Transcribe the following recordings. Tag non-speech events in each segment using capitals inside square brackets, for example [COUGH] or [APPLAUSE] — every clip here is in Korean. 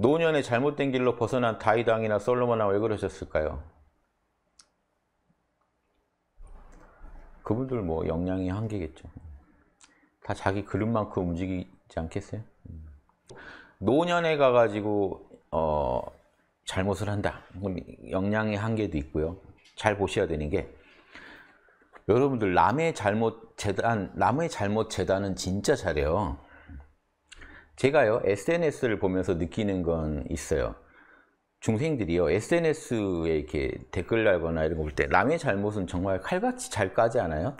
노년의 잘못된 길로 벗어난 다이당이나 솔로몬아 왜 그러셨을까요? 그분들 뭐 역량이 한계겠죠. 다 자기 그릇만큼 움직이지 않겠어요? 노년에 가가지고 어, 잘못을 한다. 역량의 한계도 있고요. 잘 보셔야 되는 게 여러분들 남의 잘못 재단, 남의 잘못 재단은 진짜 잘해요. 제가요 SNS를 보면서 느끼는 건 있어요. 중생들이요 SNS에 이렇게 댓글 달거나 이런 거 볼 때 남의 잘못은 정말 칼같이 잘 까지 않아요?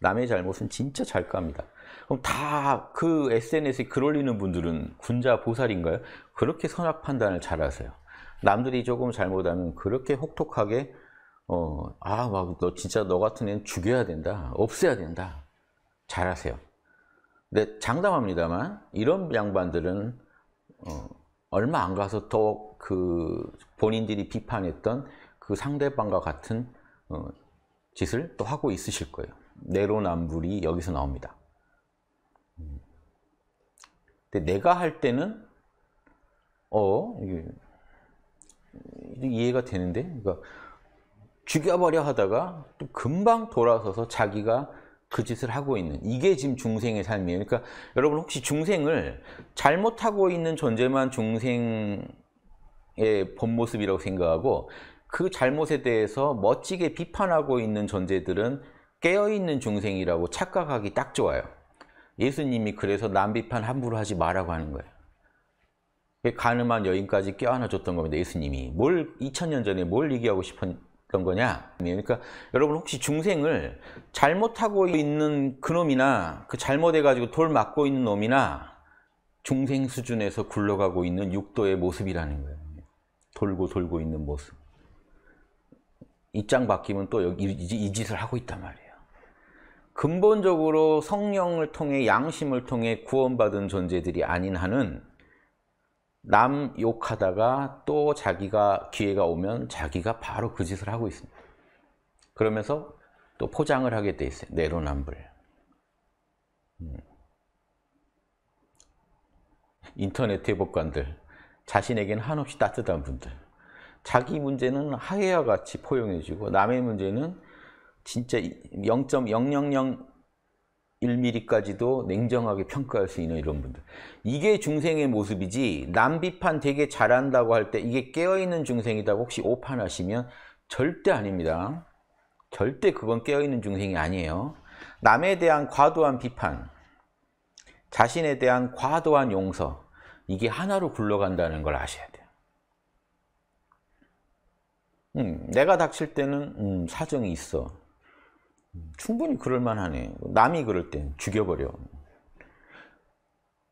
남의 잘못은 진짜 잘 깝니다. 그럼 다 그 SNS에 글 올리는 분들은 군자 보살인가요? 그렇게 선악 판단을 잘 하세요. 남들이 조금 잘못하면 그렇게 혹독하게 어, 아, 막 너 진짜 너 같은 애는 죽여야 된다. 없애야 된다. 잘하세요. 근데 네, 장담합니다만 이런 양반들은 어, 얼마 안 가서 더그 본인들이 비판했던 그 상대방과 같은 어, 짓을 또 하고 있으실 거예요. 내로남불이 여기서 나옵니다. 근데 내가 할 때는 어 이게 이해가 되는데 그러니까 죽여버려 하다가 또 금방 돌아서서 자기가 그 짓을 하고 있는 이게 지금 중생의 삶이에요. 그러니까 여러분 혹시 중생을 잘못하고 있는 존재만 중생의 본 모습이라고 생각하고 그 잘못에 대해서 멋지게 비판하고 있는 존재들은 깨어있는 중생이라고 착각하기 딱 좋아요. 예수님이 그래서 남 비판 함부로 하지 마라고 하는 거예요. 그 가늠한 여인까지 껴안아줬던 겁니다. 예수님이. 뭘 2000년 전에 뭘 얘기하고 싶은 어떤 거냐? 그러니까 여러분 혹시 중생을 잘못하고 있는 그놈이나 그 잘못해가지고 돌 맞고 있는 놈이나 중생 수준에서 굴러가고 있는 육도의 모습이라는 거예요. 돌고 돌고 있는 모습. 입장 바뀌면 또 여기 이 짓을 하고 있단 말이에요. 근본적으로 성령을 통해 양심을 통해 구원받은 존재들이 아닌 한은 남 욕하다가 또 자기가 기회가 오면 자기가 바로 그 짓을 하고 있습니다. 그러면서 또 포장을 하게 돼 있어요. 내로남불. 음. 인터넷 대법관들, 자신에겐 한없이 따뜻한 분들, 자기 문제는 하해와 같이 포용해주고 남의 문제는 진짜 1mm까지도 냉정하게 평가할 수 있는 이런 분들. 이게 중생의 모습이지 남비판 되게 잘한다고 할 때 이게 깨어있는 중생이다고 혹시 오판하시면 절대 아닙니다. 절대 그건 깨어있는 중생이 아니에요. 남에 대한 과도한 비판, 자신에 대한 과도한 용서 이게 하나로 굴러간다는 걸 아셔야 돼요. 음, 내가 닥칠 때는 음, 사정이 있어. 충분히 그럴만하네. 남이 그럴 땐 죽여버려.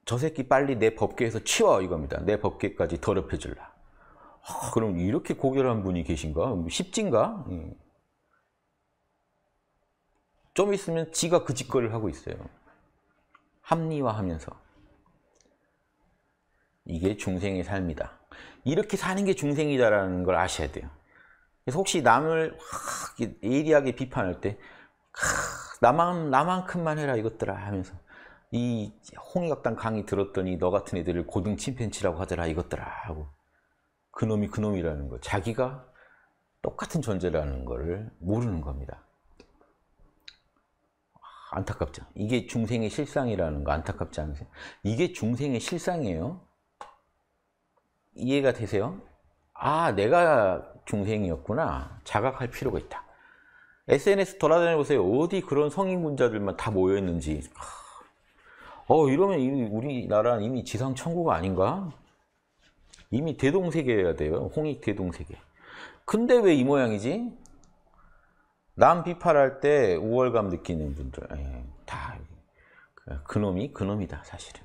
저 새끼 빨리 내 법계에서 치워 이겁니다. 내 법계까지 더럽혀질라. 아, 그럼 이렇게 고결한 분이 계신가? 십진가? 예. 좀 있으면 지가 그 짓거리를 하고 있어요. 합리화하면서. 이게 중생의 삶이다. 이렇게 사는 게 중생이다라는 걸 아셔야 돼요. 그래서 혹시 남을 확 예리하게 비판할 때 나만, 나만큼만 해라 이것들아 하면서 이 홍익학당 강의 들었더니 너 같은 애들을 고등 침팬치라고 하더라 이것들아 하고 그놈이 그놈이라는 거 자기가 똑같은 존재라는 거를 모르는 겁니다 안타깝죠 이게 중생의 실상이라는 거 안타깝지 않으세요? 이게 중생의 실상이에요 이해가 되세요? 아 내가 중생이었구나 자각할 필요가 있다 SNS 돌아다녀 보세요. 어디 그런 성인군자들만 다 모여 있는지. 어 이러면 이미 우리나라는 이미 지상 천국 아닌가? 이미 대동세계여야 돼요. 홍익 대동세계. 근데 왜 이 모양이지? 남 비판할 때 우월감 느끼는 분들 예, 다 그놈이 그놈이다 사실은.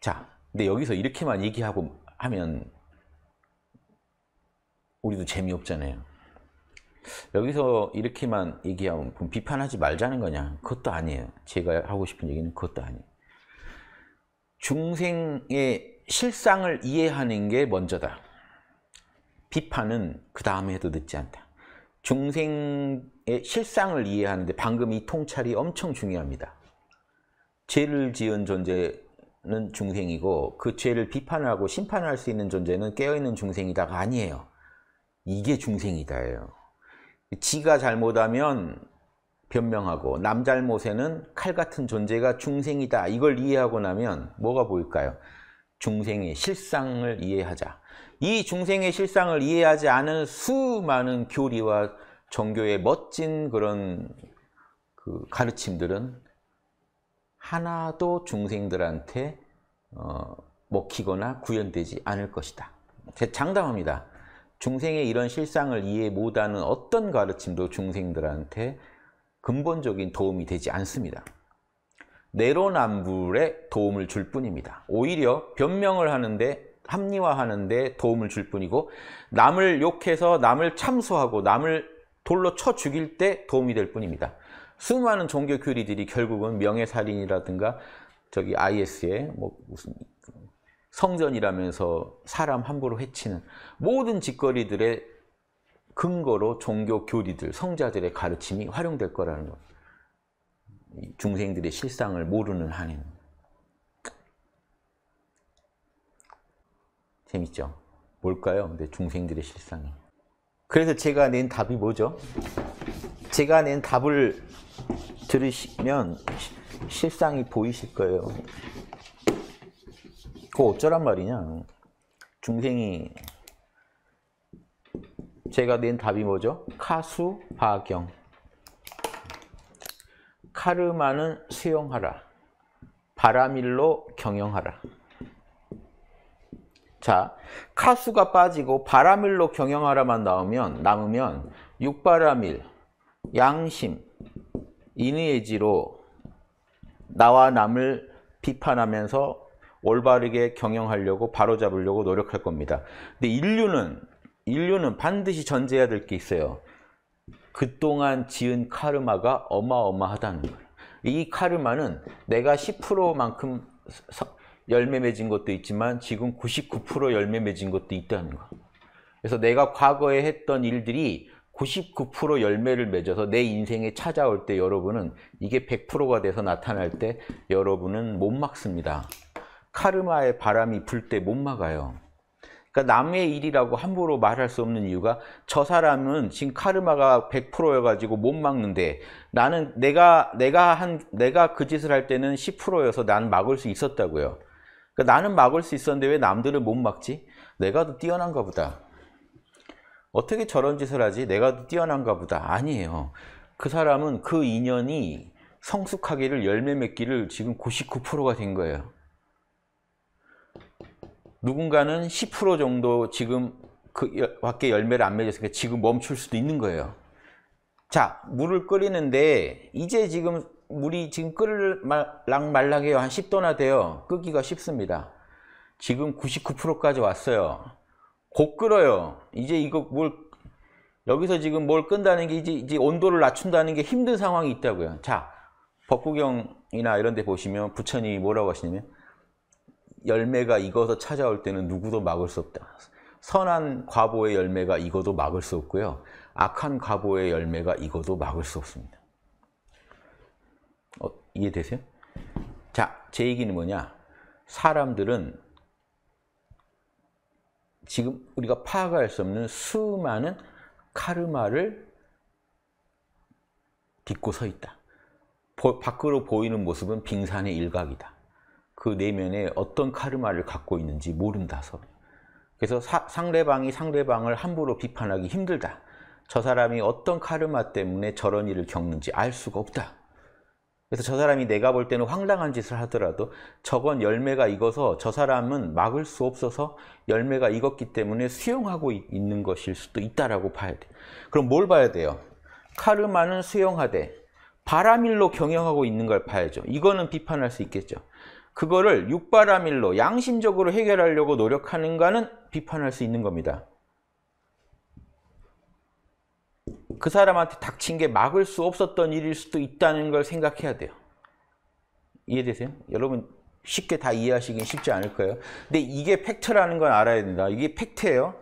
자, 근데 여기서 이렇게만 얘기하고 하면 우리도 재미없잖아요. 여기서 이렇게만 얘기하면 비판하지 말자는 거냐? 그것도 아니에요. 제가 하고 싶은 얘기는 그것도 아니에요. 중생의 실상을 이해하는 게 먼저다. 비판은 그 다음에 해도 늦지 않다. 중생의 실상을 이해하는데 방금 이 통찰이 엄청 중요합니다. 죄를 지은 존재는 중생이고 그 죄를 비판하고 심판할 수 있는 존재는 깨어있는 중생이다가 아니에요. 이게 중생이다예요. 지가 잘못하면 변명하고 남 잘못에는 칼 같은 존재가 중생이다. 이걸 이해하고 나면 뭐가 보일까요? 중생의 실상을 이해하자. 이 중생의 실상을 이해하지 않은 수많은 교리와 종교의 멋진 그런 그 가르침들은 하나도 중생들한테 어, 먹히거나 구현되지 않을 것이다. 장담합니다. 중생의 이런 실상을 이해 못하는 어떤 가르침도 중생들한테 근본적인 도움이 되지 않습니다. 내로남불에 도움을 줄 뿐입니다. 오히려 변명을 하는데 합리화하는데 도움을 줄 뿐이고 남을 욕해서 남을 참소하고 남을 돌로 쳐 죽일 때 도움이 될 뿐입니다. 수많은 종교 교리들이 결국은 명예살인이라든가 저기 IS의 뭐 무슨 성전이라면서 사람 함부로 해치는 모든 짓거리들의 근거로 종교 교리들, 성자들의 가르침이 활용될 거라는 것. 중생들의 실상을 모르는 한인 재밌죠? 뭘까요? 근 중생들의 실상이. 그래서 제가 낸 답이 뭐죠? 제가 낸 답을 들으시면 실상이 보이실 거예요. 그거 어쩌란 말이냐. 중생이 제가 낸 답이 뭐죠? 카수 바경. 카르마는 수용하라. 바람일로 경영하라. 자, 카수가 빠지고 바람일로 경영하라만 나오면 남으면 육바라밀, 양심, 인의의지로 나와 남을 비판하면서 올바르게 경영하려고 바로잡으려고 노력할 겁니다. 근데 인류는 인류는 반드시 전제해야 될 게 있어요. 그동안 지은 카르마가 어마어마하다는 거예요. 이 카르마는 내가 10%만큼 열매 맺은 것도 있지만 지금 99% 열매 맺은 것도 있다는 거. 예요 그래서 내가 과거에 했던 일들이 99% 열매를 맺어서 내 인생에 찾아올 때 여러분은 이게 100%가 돼서 나타날 때 여러분은 못 막습니다. 카르마의 바람이 불 때 못 막아요. 그러니까 남의 일이라고 함부로 말할 수 없는 이유가 저 사람은 지금 카르마가 100%여가지고 못 막는데 나는 내가 내가 한 내가 그 짓을 할 때는 10%여서 난 막을 수 있었다고요. 그러니까 나는 막을 수 있었는데 왜남들을못 막지? 내가 더 뛰어난가 보다. 어떻게 저런 짓을 하지? 내가 더 뛰어난가 보다. 아니에요. 그 사람은 그 인연이 성숙하기를 열매 맺기를 지금 99%가 된 거예요. 누군가는 10% 정도 지금 그 밖에 열매를 안 맺었으니까 지금 멈출 수도 있는 거예요. 자, 물을 끓이는데 이제 지금 물이 지금 끓을랑 말랑해요. 한 10도나 돼요. 끄기가 쉽습니다. 지금 99%까지 왔어요. 곧 끓어요. 이제 이거 뭘 여기서 지금 뭘 끈다는 게 이제, 이제 온도를 낮춘다는 게 힘든 상황이 있다고요. 자, 법구경이나 이런 데 보시면 부처님이 뭐라고 하시냐면 열매가 익어서 찾아올 때는 누구도 막을 수 없다. 선한 과보의 열매가 익어도 막을 수 없고요. 악한 과보의 열매가 익어도 막을 수 없습니다. 어, 이해되세요? 자, 제 얘기는 뭐냐? 사람들은 지금 우리가 파악할 수 없는 수많은 카르마를 딛고 서 있다. 밖으로 보이는 모습은 빙산의 일각이다. 그 내면에 어떤 카르마를 갖고 있는지 모른다서 그래서 사, 상대방이 상대방을 함부로 비판하기 힘들다. 저 사람이 어떤 카르마 때문에 저런 일을 겪는지 알 수가 없다. 그래서 저 사람이 내가 볼 때는 황당한 짓을 하더라도 저건 열매가 익어서 저 사람은 막을 수 없어서 열매가 익었기 때문에 수용하고 있는 것일 수도 있다라고 봐야 돼. 그럼 뭘 봐야 돼요? 카르마는 수용하되 바람일로 경영하고 있는 걸 봐야죠. 이거는 비판할 수 있겠죠. 그거를 육바라밀로 양심적으로 해결하려고 노력하는가는 비판할 수 있는 겁니다. 그 사람한테 닥친 게 막을 수 없었던 일일 수도 있다는 걸 생각해야 돼요. 이해되세요? 여러분 쉽게 다 이해하시긴 쉽지 않을 거예요. 근데 이게 팩트라는 건 알아야 된다. 이게 팩트예요.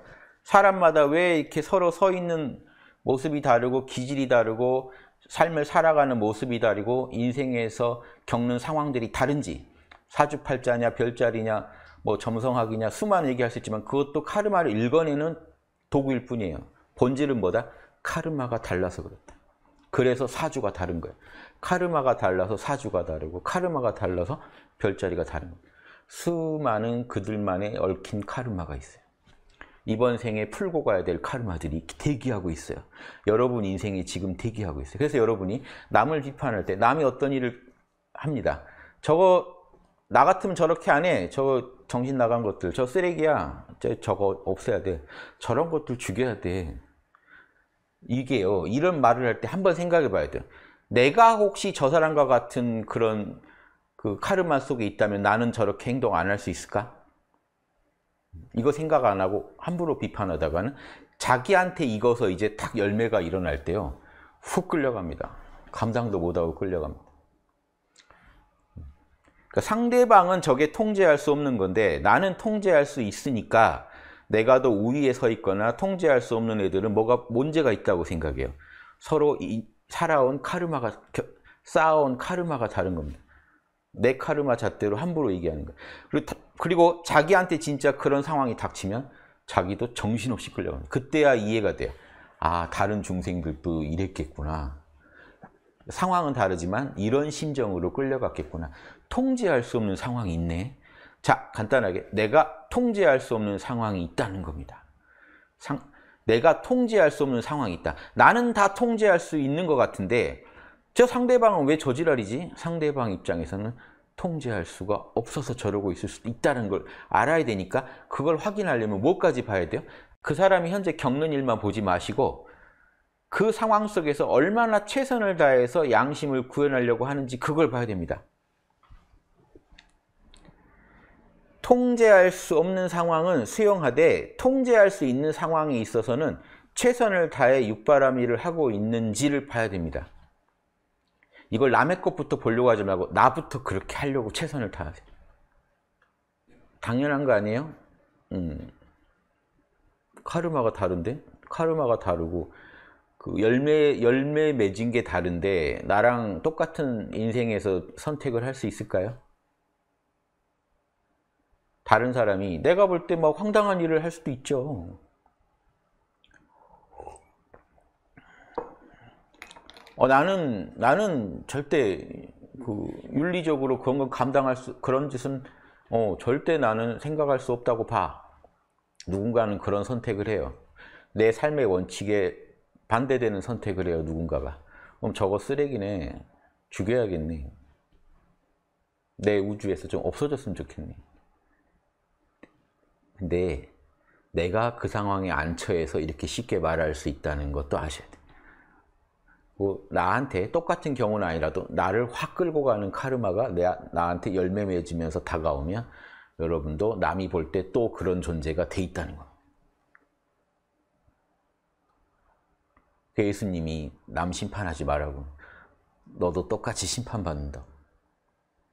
사람마다 왜 이렇게 서로 서 있는 모습이 다르고 기질이 다르고 삶을 살아가는 모습이 다르고 인생에서 겪는 상황들이 다른지 사주팔자냐 별자리냐 뭐 점성학이냐 수만 얘기할 수 있지만 그것도 카르마를 읽어내는 도구일 뿐이에요. 본질은 뭐다? 카르마가 달라서 그렇다. 그래서 사주가 다른 거예요. 카르마가 달라서 사주가 다르고 카르마가 달라서 별자리가 다른 거예요. 수많은 그들만의 얽힌 카르마가 있어요. 이번 생에 풀고 가야 될 카르마들이 대기하고 있어요. 여러분 인생이 지금 대기하고 있어요. 그래서 여러분이 남을 비판할 때 남이 어떤 일을 합니다. 저거 나 같으면 저렇게 안 해. 저 정신 나간 것들, 저 쓰레기야. 저 저거 없애야 돼. 저런 것들 죽여야 돼. 이게요. 이런 말을 할 때 한번 생각해 봐야 돼 내가 혹시 저 사람과 같은 그런 그 카르마 속에 있다면 나는 저렇게 행동 안 할 수 있을까? 이거 생각 안 하고 함부로 비판하다가는 자기한테 익어서 이제 탁 열매가 일어날 때요. 훅 끌려갑니다. 감당도 못하고 끌려갑니다. 그러니까 상대방은 적에 통제할 수 없는 건데 나는 통제할 수 있으니까 내가 더 우위에 서 있거나 통제할 수 없는 애들은 뭐가 문제가 있다고 생각해요. 서로 이, 살아온 카르마가 쌓아온 카르마가 다른 겁니다. 내 카르마 잣대로 함부로 얘기하는 거예요. 그리고, 그리고 자기한테 진짜 그런 상황이 닥치면 자기도 정신없이 끌려갑니 그때야 이해가 돼요. 아 다른 중생들도 이랬겠구나. 상황은 다르지만 이런 심정으로 끌려갔겠구나. 통제할 수 없는 상황이 있네. 자, 간단하게 내가 통제할 수 없는 상황이 있다는 겁니다. 상, 내가 통제할 수 없는 상황이 있다. 나는 다 통제할 수 있는 것 같은데 저 상대방은 왜 저지랄이지? 상대방 입장에서는 통제할 수가 없어서 저러고 있을 수도 있다는 걸 알아야 되니까 그걸 확인하려면 무까지 봐야 돼요? 그 사람이 현재 겪는 일만 보지 마시고 그 상황 속에서 얼마나 최선을 다해서 양심을 구현하려고 하는지 그걸 봐야 됩니다. 통제할 수 없는 상황은 수용하되 통제할 수 있는 상황에 있어서는 최선을 다해 육바람 일을 하고 있는지를 봐야 됩니다. 이걸 남의 것부터 보려고 하지 말고 나부터 그렇게 하려고 최선을 다하세요. 당연한 거 아니에요? 음. 카르마가 다른데? 카르마가 다르고 그 열매 열매 맺은 게 다른데 나랑 똑같은 인생에서 선택을 할 수 있을까요? 다른 사람이 내가 볼 때막 뭐 황당한 일을 할 수도 있죠. 어, 나는 나는 절대 그 윤리적으로 그런 건 감당할 수 그런 짓은 어, 절대 나는 생각할 수 없다고 봐. 누군가는 그런 선택을 해요. 내 삶의 원칙에 반대되는 선택을 해요. 누군가가. 그럼 저거 쓰레기네. 죽여야겠네. 내 우주에서 좀 없어졌으면 좋겠네. 근데 내가 그 상황에 안 처해서 이렇게 쉽게 말할 수 있다는 것도 아셔야 돼요. 뭐 나한테 똑같은 경우는 아니라도 나를 확 끌고 가는 카르마가 내, 나한테 열매 맺으면서 다가오면 여러분도 남이 볼 때 또 그런 존재가 돼 있다는 거예 그 예수님이 남 심판하지 말라고 너도 똑같이 심판받는다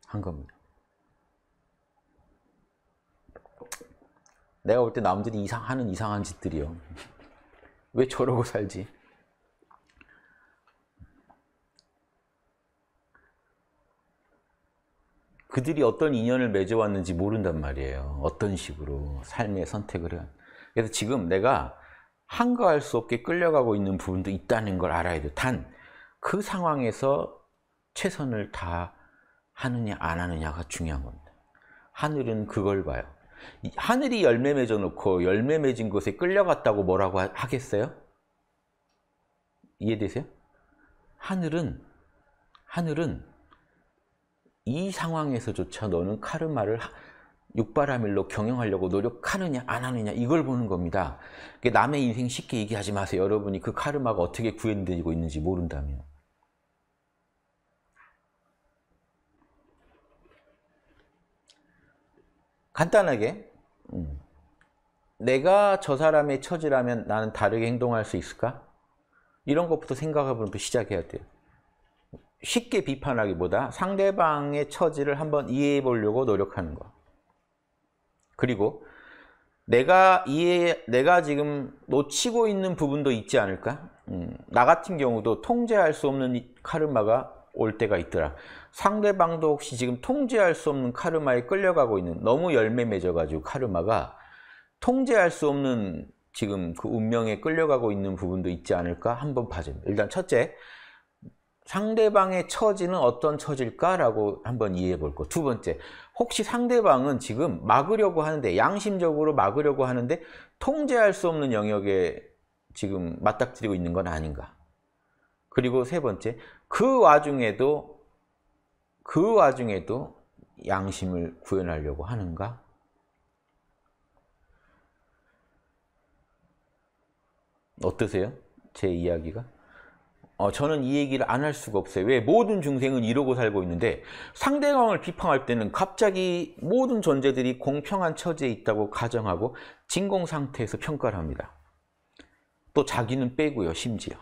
한 겁니다. 내가 볼 때 남들이 이상 하는 이상한 짓들이요. 왜 저러고 살지? 그들이 어떤 인연을 맺어왔는지 모른단 말이에요. 어떤 식으로 삶의 선택을 해. 그래서 지금 내가 한가할 수 없게 끌려가고 있는 부분도 있다는 걸 알아야 돼. 단그 상황에서 최선을 다 하느냐 안 하느냐가 중요한 겁니다. 하늘은 그걸 봐요. 하늘이 열매 맺어 놓고 열매 맺은 곳에 끌려갔다고 뭐라고 하겠어요? 이해되세요? 하늘은 하늘은 이 상황에서조차 너는 카르마를 육바라밀로 경영하려고 노력하느냐 안 하느냐 이걸 보는 겁니다. 남의 인생 쉽게 얘기하지 마세요. 여러분이 그 카르마가 어떻게 구현되고 있는지 모른다면. 간단하게 음. 내가 저 사람의 처지라면 나는 다르게 행동할 수 있을까? 이런 것부터 생각해보는 것 시작해야 돼요. 쉽게 비판하기보다 상대방의 처지를 한번 이해해 보려고 노력하는 거. 그리고 내가 이해, 내가 지금 놓치고 있는 부분도 있지 않을까? 음, 나 같은 경우도 통제할 수 없는 카르마가 올 때가 있더라. 상대방도 혹시 지금 통제할 수 없는 카르마에 끌려가고 있는 너무 열매 맺어가지고 카르마가 통제할 수 없는 지금 그 운명에 끌려가고 있는 부분도 있지 않을까 한번 봐줍니다. 일단 첫째, 상대방의 처지는 어떤 처질까라고 한번 이해해 볼 거. 두 번째, 혹시 상대방은 지금 막으려고 하는데 양심적으로 막으려고 하는데 통제할 수 없는 영역에 지금 맞닥뜨리고 있는 건 아닌가. 그리고 세 번째, 그 와중에도 그 와중에도 양심을 구현하려고 하는가? 어떠세요? 제 이야기가? 어, 저는 이 얘기를 안 할 수가 없어요. 왜? 모든 중생은 이러고 살고 있는데 상대방을 비판할 때는 갑자기 모든 존재들이 공평한 처지에 있다고 가정하고 진공상태에서 평가를 합니다. 또 자기는 빼고요, 심지어.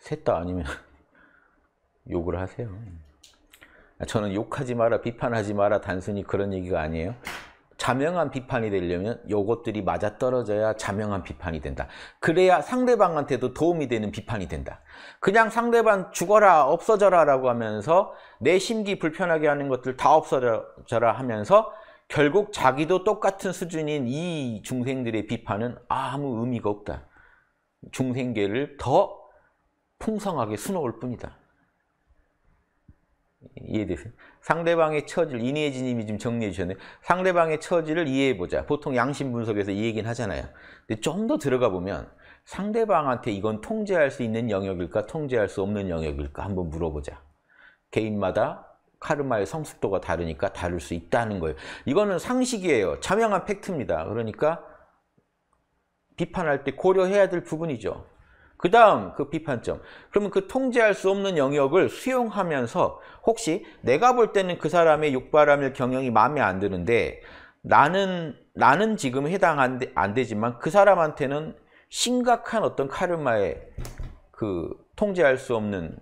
셋다 아니면 [LAUGHS] 욕을 하세요. 아, 저는 욕하지 마라, 비판하지 마라 단순히 그런 얘기가 아니에요. 자명한 비판이 되려면 요것들이 맞아떨어져야 자명한 비판이 된다. 그래야 상대방한테도 도움이 되는 비판이 된다. 그냥 상대방 죽어라, 없어져라 라고 하면서 내 심기 불편하게 하는 것들 다 없어져라 하면서 결국 자기도 똑같은 수준인 이 중생들의 비판은 아무 의미가 없다. 중생계를 더 풍성하게 수놓을 뿐이다. 이해되세요? 상대방의 처지를 이내지 님이 좀 정리해 주셨네 상대방의 처지를 이해해 보자. 보통 양심 분석에서 이 얘기는 하잖아요. 근데 좀 더 들어가 보면 상대방한테 이건 통제할 수 있는 영역일까 통제할 수 없는 영역일까 한번 물어보자. 개인마다 카르마의 성숙도가 다르니까 다를 수 있다는 거예요. 이거는 상식이에요. 자명한 팩트입니다. 그러니까 비판할 때 고려해야 될 부분이죠. 그 다음 그 비판점. 그러면 그 통제할 수 없는 영역을 수용하면서 혹시 내가 볼 때는 그 사람의 욕바람일 경영이 마음에 안 드는데 나는 나는 지금 해당 안, 되, 안 되지만 그 사람한테는 심각한 어떤 카르마의 그 통제할 수 없는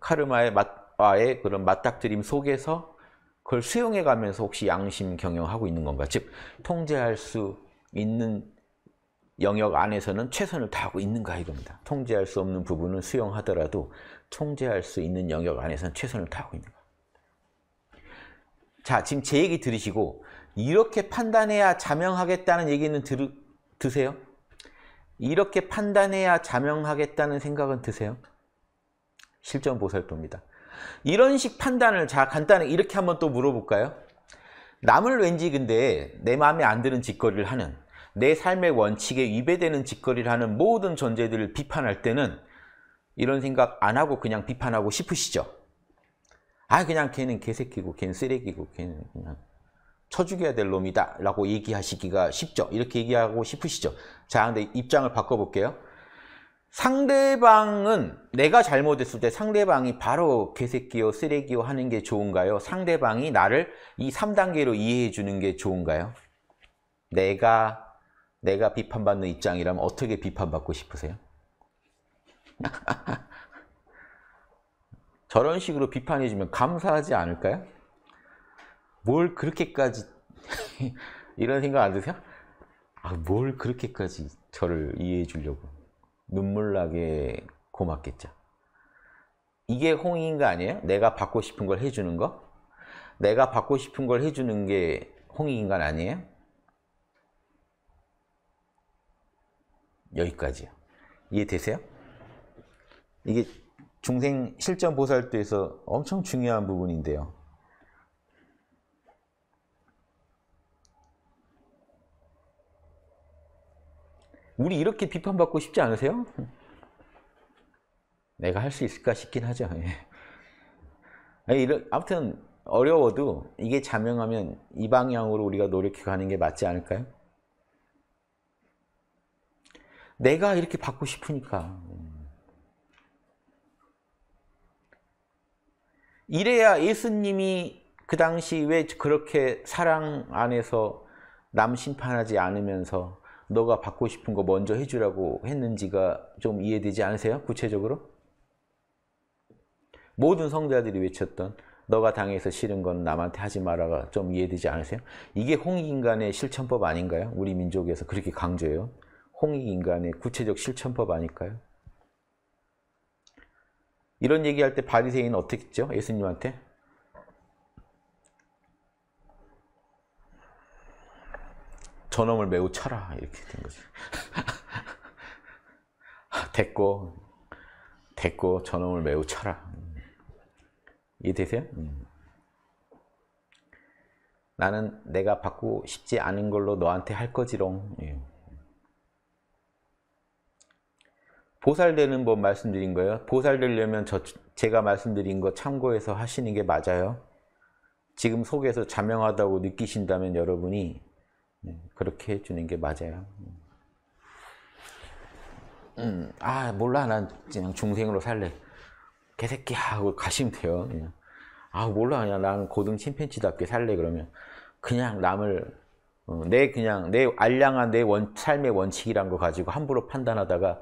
카르마의 맞와의 그런 맞닥뜨림 속에서 그걸 수용해 가면서 혹시 양심 경영하고 있는 건가? 즉 통제할 수 있는 영역 안에서는 최선을 다하고 있는가 이겁니다. 통제할 수 없는 부분은 수용하더라도 통제할 수 있는 영역 안에서는 최선을 다하고 있는가. 자, 지금 제 얘기 들으시고 이렇게 판단해야 자명하겠다는 얘기는 들, 드세요? 이렇게 판단해야 자명하겠다는 생각은 드세요? 실전 보살도입니다. 이런 식 판단을 자 간단히 이렇게 한번 또 물어볼까요? 남을 왠지 근데 내 마음에 안 드는 짓거리를 하는 내 삶의 원칙에 위배되는 짓거리를 하는 모든 존재들을 비판할 때는 이런 생각 안 하고 그냥 비판하고 싶으시죠? 아 그냥 걔는 개새끼고 걔는 쓰레기고 걔는 그냥 쳐 죽여야 될 놈이다 라고 얘기하시기가 쉽죠? 이렇게 얘기하고 싶으시죠? 자 근데 입장을 바꿔볼게요. 상대방은 내가 잘못했을 때 상대방이 바로 개새끼요 쓰레기요 하는 게 좋은가요? 상대방이 나를 이 3단계로 이해해 주는 게 좋은가요? 내가 내가 비판받는 입장이라면 어떻게 비판받고 싶으세요? [LAUGHS] 저런 식으로 비판해주면 감사하지 않을까요? 뭘 그렇게까지 [LAUGHS] 이런 생각 안 드세요? 아, 뭘 그렇게까지 저를 이해해 주려고 눈물 나게 고맙겠죠. 이게 홍의인 거 아니에요? 내가 받고 싶은 걸 해주는 거? 내가 받고 싶은 걸 해주는 게 홍의인 건 아니에요? 여기까지요. 이해되세요? 이게 중생 실전 보살도에서 엄청 중요한 부분인데요. 우리 이렇게 비판받고 싶지 않으세요? 내가 할 수 있을까 싶긴 하죠. 예. 아무튼 어려워도 이게 자명하면 이 방향으로 우리가 노력해 가는 게 맞지 않을까요? 내가 이렇게 받고 싶으니까. 이래야 예수님이 그 당시 왜 그렇게 사랑 안에서 남 심판하지 않으면서 너가 받고 싶은 거 먼저 해주라고 했는지가 좀 이해되지 않으세요? 구체적으로? 모든 성자들이 외쳤던 너가 당해서 싫은 건 남한테 하지 마라가 좀 이해되지 않으세요? 이게 홍익인간의 실천법 아닌가요? 우리 민족에서 그렇게 강조해요. 홍익인간의 구체적 실천법 아닐까요? 이런 얘기할 때 바리새인은 어떻게 죠 예수님한테? 저놈을 매우 쳐라 이렇게 된 거죠. [LAUGHS] 됐고 됐고 저놈을 매우 쳐라. 이해되세요? 음. 나는 내가 받고 싶지 않은 걸로 너한테 할 거지롱. 예. 보살되는 법 말씀드린 거예요. 보살되려면 저, 제가 말씀드린 거 참고해서 하시는 게 맞아요. 지금 속에서 자명하다고 느끼신다면 여러분이 네, 그렇게 해주는 게 맞아요. 음, 아 몰라 난 그냥 중생으로 살래 개새끼 하고 가시면 돼요 그냥. 아 몰라 그냥 난 고등 침팬지답게 살래 그러면 그냥 남을 어, 내 그냥 내 알량한 내 원, 삶의 원칙이란 거 가지고 함부로 판단하다가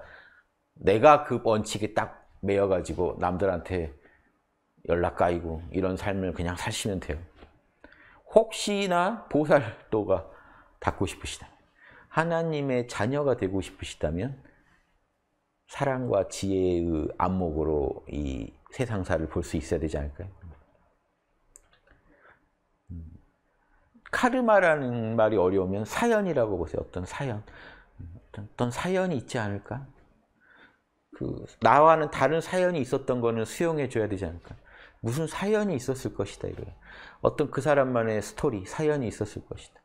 내가 그원칙에딱 매여가지고 남들한테 연락 가이고 이런 삶을 그냥 사시면 돼요. 혹시나 보살도가 닿고 싶으시다면, 하나님의 자녀가 되고 싶으시다면, 사랑과 지혜의 안목으로 이 세상사를 볼 수 있어야 되지 않을까요? 음. 카르마라는 말이 어려우면 사연이라고 보세요. 어떤 사연. 음, 어떤 사연이 있지 않을까? 그 나와는 다른 사연이 있었던 거는 수용해 줘야 되지 않을까? 무슨 사연이 있었을 것이다 이거야 어떤 그 사람만의 스토리, 사연이 있었을 것이다.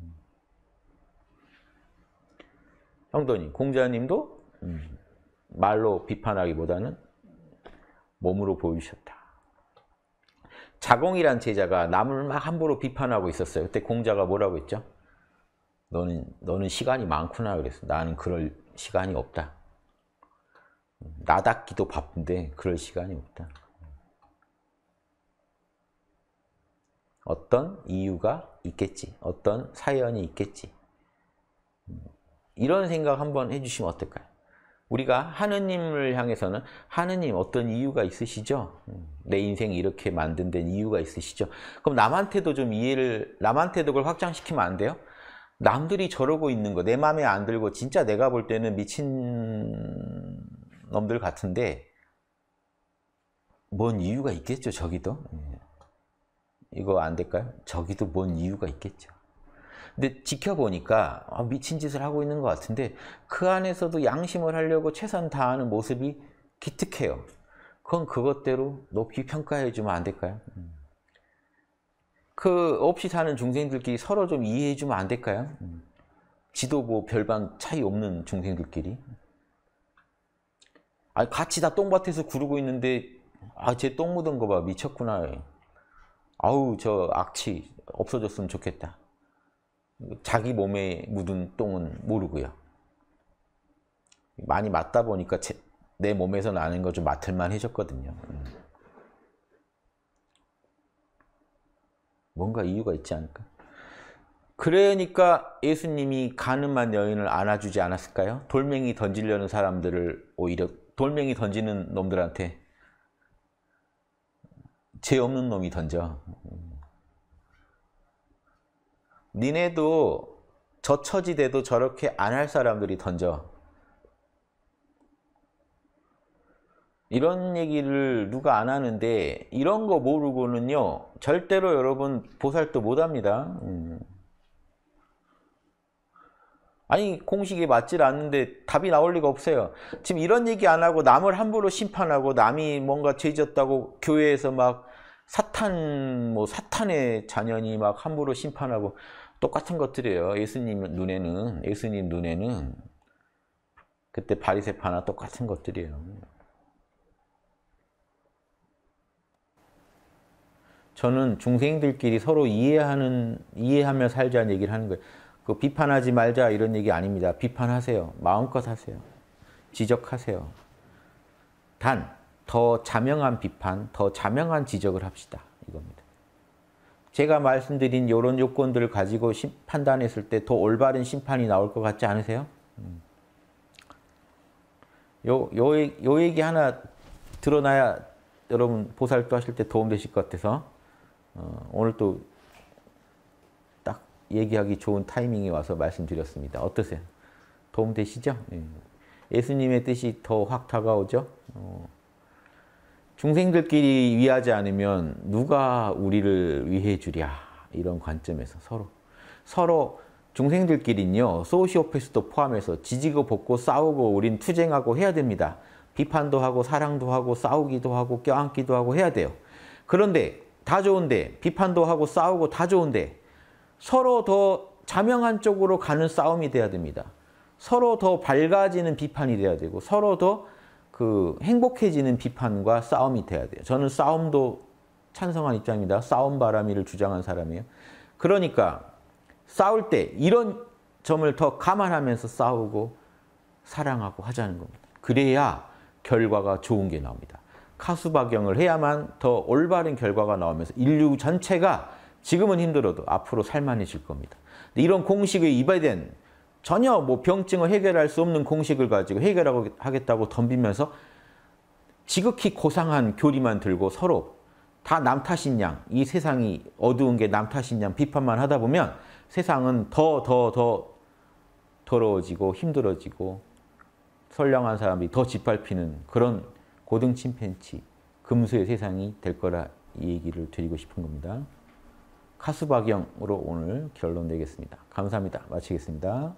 음. 형도님 공자님도 음, 말로 비판하기보다는 몸으로 보이셨다. 자공이란 제자가 남을 막 함부로 비판하고 있었어요. 그때 공자가 뭐라고 했죠? 너는 너는 시간이 많구나 그랬어. 나는 그럴 시간이 없다. 나닦기도 바쁜데 그럴 시간이 없다. 어떤 이유가 있겠지. 어떤 사연이 있겠지. 이런 생각 한번 해주시면 어떨까요? 우리가 하느님을 향해서는 하느님 어떤 이유가 있으시죠? 내 인생 이렇게 만든 데 이유가 있으시죠? 그럼 남한테도 좀 이해를, 남한테도 그걸 확장시키면 안 돼요? 남들이 저러고 있는 거내 마음에 안 들고 진짜 내가 볼 때는 미친 놈들 같은데 뭔 이유가 있겠죠 저기도 예. 이거 안 될까요? 저기도 뭔 이유가 있겠죠 근데 지켜보니까 아, 미친 짓을 하고 있는 것 같은데 그 안에서도 양심을 하려고 최선 다하는 모습이 기특해요 그건 그것대로 높이 평가해 주면 안 될까요? 음. 그 없이 사는 중생들끼리 서로 좀 이해해 주면 안 될까요? 음. 지도 뭐 별반 차이 없는 중생들끼리. 아 같이 다 똥밭에서 구르고 있는데 아쟤 똥 묻은 거 봐 미쳤구나. 아우 저 악취 없어졌으면 좋겠다. 자기 몸에 묻은 똥은 모르고요. 많이 맞다 보니까 제, 내 몸에서 나는 거 좀 맡을만 해졌거든요. 음. 뭔가 이유가 있지 않을까? 그러니까 예수님이 가늠한 여인을 안아주지 않았을까요? 돌멩이 던지려는 사람들을 오히려 돌멩이 던지는 놈들한테 죄 없는 놈이 던져. 니네도 저 처지대도 저렇게 안 할 사람들이 던져. 이런 얘기를 누가 안 하는데 이런 거 모르고는요 절대로 여러분 보살도 못합니다 음. 아니 공식이 맞질 않는데 답이 나올 리가 없어요 지금 이런 얘기 안 하고 남을 함부로 심판하고 남이 뭔가 죄졌다고 교회에서 막 사탄 뭐 사탄의 자녀니 막 함부로 심판하고 똑같은 것들이에요 예수님 눈에는 예수님 눈에는 그때 바리새파나 똑같은 것들이에요 저는 중생들끼리 서로 이해하는 이해하며 살자는 얘기를 하는 거예요. 그 비판하지 말자 이런 얘기 아닙니다. 비판하세요. 마음껏 하세요. 지적하세요. 단 더 자명한 비판, 더 자명한 지적을 합시다. 이겁니다. 제가 말씀드린 이런 요건들을 가지고 심, 판단했을 때 더 올바른 심판이 나올 것 같지 않으세요? 음. 요, 요, 요 얘기 하나 드러나야 여러분 보살도 하실 때 도움되실 것 같아서 어, 오늘 또 딱 얘기하기 좋은 타이밍이 와서 말씀드렸습니다. 어떠세요? 도움되시죠? 예. 수님의 뜻이 더 확 다가오죠? 어, 중생들끼리 위하지 않으면 누가 우리를 위해 주랴 이런 관점에서 서로 서로 중생들끼리는요 소시오패스도 포함해서 지지고 볶고 싸우고 우린 투쟁하고 해야 됩니다 비판도 하고 사랑도 하고 싸우기도 하고 껴안기도 하고 해야 돼요 그런데 다 좋은데 비판도 하고 싸우고 다 좋은데 서로 더 자명한 쪽으로 가는 싸움이 돼야 됩니다. 서로 더 밝아지는 비판이 돼야 되고 서로 더 그 행복해지는 비판과 싸움이 돼야 돼요. 저는 싸움도 찬성한 입장입니다. 싸움 바람이를 주장한 사람이에요. 그러니까 싸울 때 이런 점을 더 감안하면서 싸우고 사랑하고 하자는 겁니다. 그래야 결과가 좋은 게 나옵니다. 카수박영을 해야만 더 올바른 결과가 나오면서 인류 전체가 지금은 힘들어도 앞으로 살만해질 겁니다. 이런 공식의 이바이 전혀 뭐 병증을 해결할 수 없는 공식을 가지고 해결하겠다고 덤비면서 지극히 고상한 교리만 들고 서로 다남 탓인 양, 이 세상이 어두운 게남 탓인 양 비판만 하다 보면 세상은 더 더, 더 더러워지고 힘들어지고 선량한 사람이 더 짓밟히는 그런 고등 침팬치, 금수의 세상이 될 거라 이 얘기를 드리고 싶은 겁니다. 카수박영으로 오늘 결론 내겠습니다. 감사합니다. 마치겠습니다.